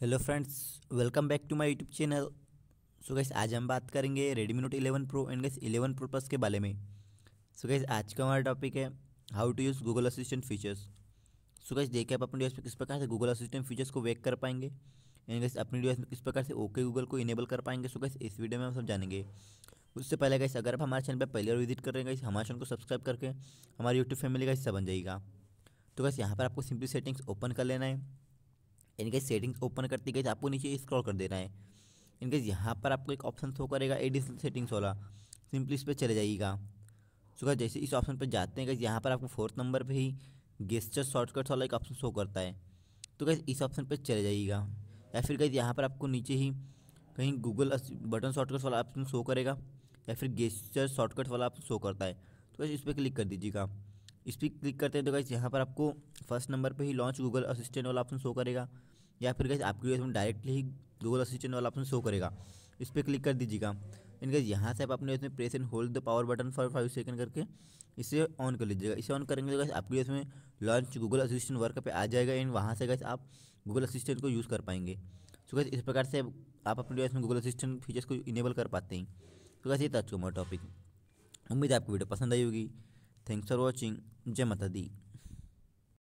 hello friends welcome back to my YouTube channel so guys आज हम बात करेंगे Redmi note 11 pro and guys 11 pro plus के बारे में सो so गैस आज का हमारा टॉपिक है how to use Google Assistant features so guys देखिए आप अपने डिवाइस में किस प्रकार से गूगल असिस्टेंट फीचर्स को वेक कर पाएंगे एंड गैस अपनी डिवाइस में किस प्रकार से ओके गूगल को इनेबल कर पाएंगे सो so गैस इस वीडियो में हम सब जानेंगे उससे पहले गैस अगर आप हमारे चैनल पर पहली बार विजिट कर रहे हैं गैस हमारे चैनल को सब्सक्राइब करके हमारे यूट्यूब फैमिली का हिस्सा बन जाएगा तो गैस यहाँ पर आपको सिंपली सेटिंग्स ओपन कर लेना है इनके सेटिंग्स ओपन करते गए आपको नीचे स्क्रॉल कर देना है इनके यहाँ पर आपको एक ऑप्शन शो करेगा एडिशनल सेटिंग्स वाला सिंपली इस पर चले जाइएगा सो क्या जैसे इस ऑप्शन पर जाते हैं कैसे यहाँ पर आपको फोर्थ नंबर पर ही गेस्टर शॉर्टकट्स वाला एक ऑप्शन शो करता है तो कैसे इस ऑप्शन पर चले जाइएगा या फिर कैसे यहाँ पर आपको नीचे ही कहीं गूगल बटन शॉर्टकट्स वाला ऑप्शन शो करेगा या फिर गेस्टर शॉर्टकट वाला ऑप्शन शो करता है तो कैसे इस पर क्लिक कर दीजिएगा इस पर क्लिक करते हैं तो गाइस यहाँ पर आपको फर्स्ट नंबर पे ही लॉन्च गूगल असिस्टेंट वाला ऑप्शन शो करेगा या फिर गाइस आपके यूएस में डायरेक्टली ही गूगल असिस्टेंट वाला ऑप्शन शो करेगा इस पर क्लिक कर दीजिएगा एंड गाइस यहाँ से आप अपने उसमें press and hold the power button for five second करके इसे ऑन कर लीजिएगा इसे ऑन करेंगे तो गाइस आपके यूएस में लॉन्च गूगल असिस्टेंट वर्क पे आ जाएगा एंड वहाँ से गाइस आप गूगल असिस्टेंट को यूज़ कर पाएंगे तो गाइस इस प्रकार से आप अपने डिवाइस में गूगल असिस्टेंट फीचर्स को इनेबल कर पाते हैं तो गाइस ये था आज का टॉपिक उम्मीद है आपको वीडियो पसंद आई होगी थैंक्स फॉर वॉचिंग जय माता दी